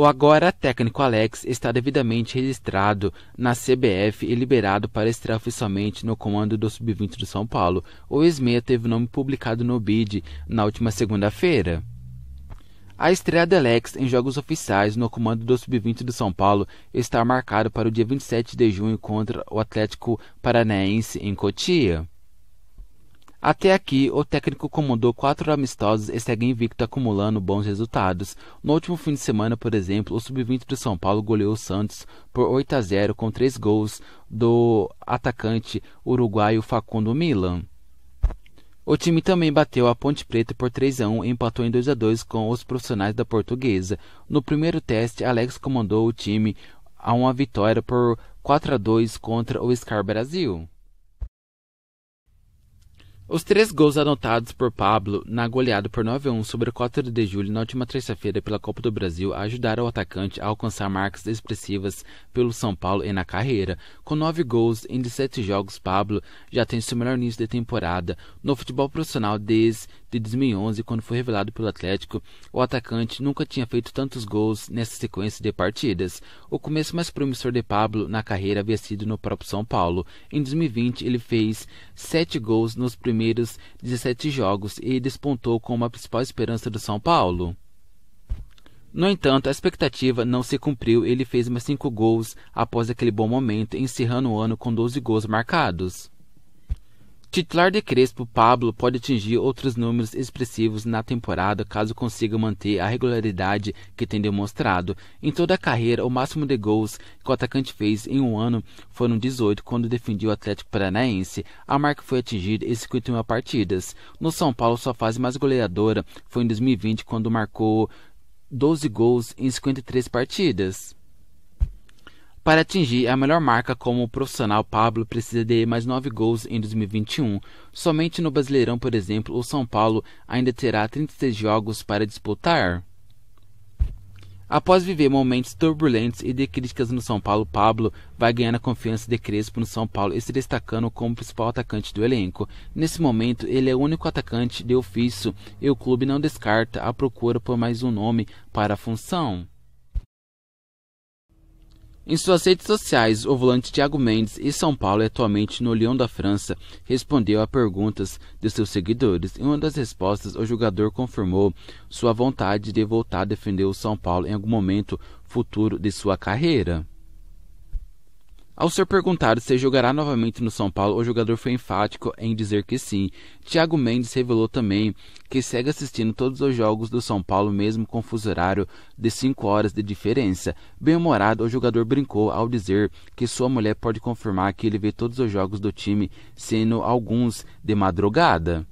O agora técnico Alex está devidamente registrado na CBF e liberado para estar oficialmente no comando do Sub-20 do São Paulo. O Esmeia teve o nome publicado no BID na última segunda-feira. A estreia do Alex em jogos oficiais no comando do Sub-20 do São Paulo está marcada para o dia 27 de junho contra o Atlético Paranaense em Cotia. Até aqui, o técnico comandou quatro amistosos e segue invicto acumulando bons resultados. No último fim de semana, por exemplo, o sub-20 do São Paulo goleou o Santos por 8 a 0 com três gols do atacante uruguaio Facundo Milan. O time também bateu a Ponte Preta por 3 a 1 e empatou em 2 a 2 com os profissionais da Portuguesa. No primeiro teste, Alex comandou o time a uma vitória por 4 a 2 contra o Scar Brasil. Os três gols anotados por Pablo na goleada por 9 a 1 sobre o 4 de julho na última terça-feira pela Copa do Brasil ajudaram o atacante a alcançar marcas expressivas pelo São Paulo e na carreira. Com nove gols em 17 jogos, Pablo já tem seu melhor início de temporada no futebol profissional desde 2011, quando foi revelado pelo Atlético. O atacante nunca tinha feito tantos gols nessa sequência de partidas. O começo mais promissor de Pablo na carreira havia sido no próprio São Paulo. Em 2020, ele fez sete gols nos primeiros primeiros 17 jogos e despontou como a principal esperança do São Paulo. No entanto, a expectativa não se cumpriu e ele fez mais cinco gols após aquele bom momento, encerrando o ano com 12 gols marcados. Titular de Crespo, Pablo pode atingir outros números expressivos na temporada caso consiga manter a regularidade que tem demonstrado. Em toda a carreira, o máximo de gols que o atacante fez em um ano foram 18 quando defendia o Atlético Paranaense. A marca foi atingida em 51 partidas. No São Paulo, sua fase mais goleadora foi em 2020 quando marcou 12 gols em 53 partidas. Para atingir a melhor marca como profissional, Pablo precisa de mais nove gols em 2021. Somente no Brasileirão, por exemplo, o São Paulo ainda terá 36 jogos para disputar. Após viver momentos turbulentos e de críticas no São Paulo, Pablo vai ganhando a confiança de Crespo no São Paulo e se destacando como principal atacante do elenco. Nesse momento, ele é o único atacante de ofício e o clube não descarta a procura por mais um nome para a função. Em suas redes sociais, o volante Thiago Mendes, em São Paulo e é atualmente no Lyon da França, respondeu a perguntas de seus seguidores. Em uma das respostas, o jogador confirmou sua vontade de voltar a defender o São Paulo em algum momento futuro de sua carreira. Ao ser perguntado se jogará novamente no São Paulo, o jogador foi enfático em dizer que sim. Thiago Mendes revelou também que segue assistindo todos os jogos do São Paulo, mesmo com fuso horário de 5 horas de diferença. Bem-humorado, o jogador brincou ao dizer que sua mulher pode confirmar que ele vê todos os jogos do time, sendo alguns de madrugada.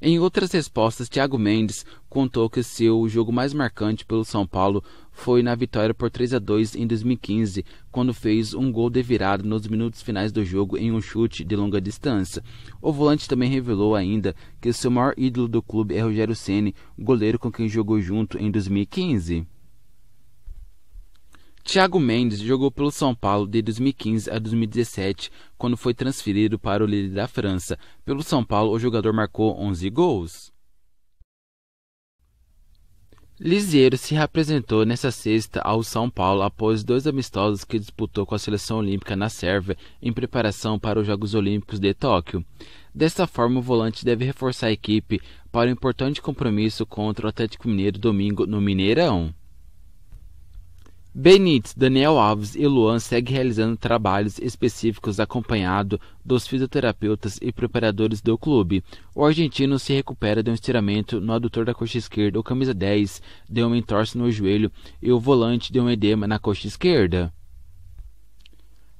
Em outras respostas, Thiago Mendes contou que seu jogo mais marcante pelo São Paulo foi na vitória por 3 a 2 em 2015, quando fez um gol de virada nos minutos finais do jogo em um chute de longa distância. O volante também revelou ainda que seu maior ídolo do clube é Rogério Ceni, goleiro com quem jogou junto em 2015. Thiago Mendes jogou pelo São Paulo de 2015 a 2017, quando foi transferido para o Lille da França. Pelo São Paulo, o jogador marcou 11 gols. Liseiro se reapresentou nesta sexta ao São Paulo após dois amistosos que disputou com a seleção olímpica na Sérvia em preparação para os Jogos Olímpicos de Tóquio. Desta forma, o volante deve reforçar a equipe para o um importante compromisso contra o Atlético Mineiro domingo no Mineirão. Benítez, Daniel Alves e Luan seguem realizando trabalhos específicos acompanhado dos fisioterapeutas e preparadores do clube. O argentino se recupera de um estiramento no adutor da coxa esquerda, o camisa 10 de uma entorse no joelho e o volante de um edema na coxa esquerda.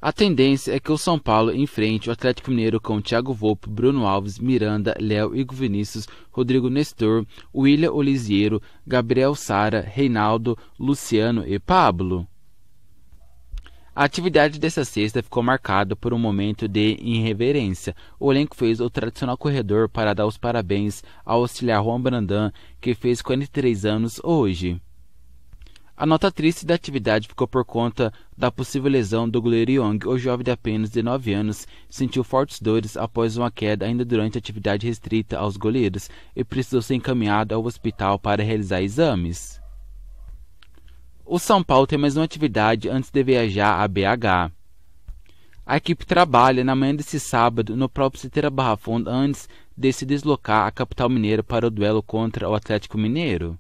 A tendência é que o São Paulo enfrente o Atlético Mineiro com Thiago Volpe, Bruno Alves, Miranda, Léo, Igor Vinícius, Rodrigo Nestor, William Oliziero, Gabriel Sara, Reinaldo, Luciano e Pablo. A atividade desta sexta ficou marcada por um momento de irreverência. O elenco fez o tradicional corredor para dar os parabéns ao auxiliar Juan Brandan, que fez 43 anos hoje. A nota triste da atividade ficou por conta da possível lesão do goleiro Young. O jovem de apenas 19 anos sentiu fortes dores após uma queda ainda durante a atividade restrita aos goleiros e precisou ser encaminhado ao hospital para realizar exames. O São Paulo tem mais uma atividade antes de viajar a BH. A equipe trabalha na manhã desse sábado no próprio Citeira Barra Funda antes de se deslocar à capital mineira para o duelo contra o Atlético Mineiro.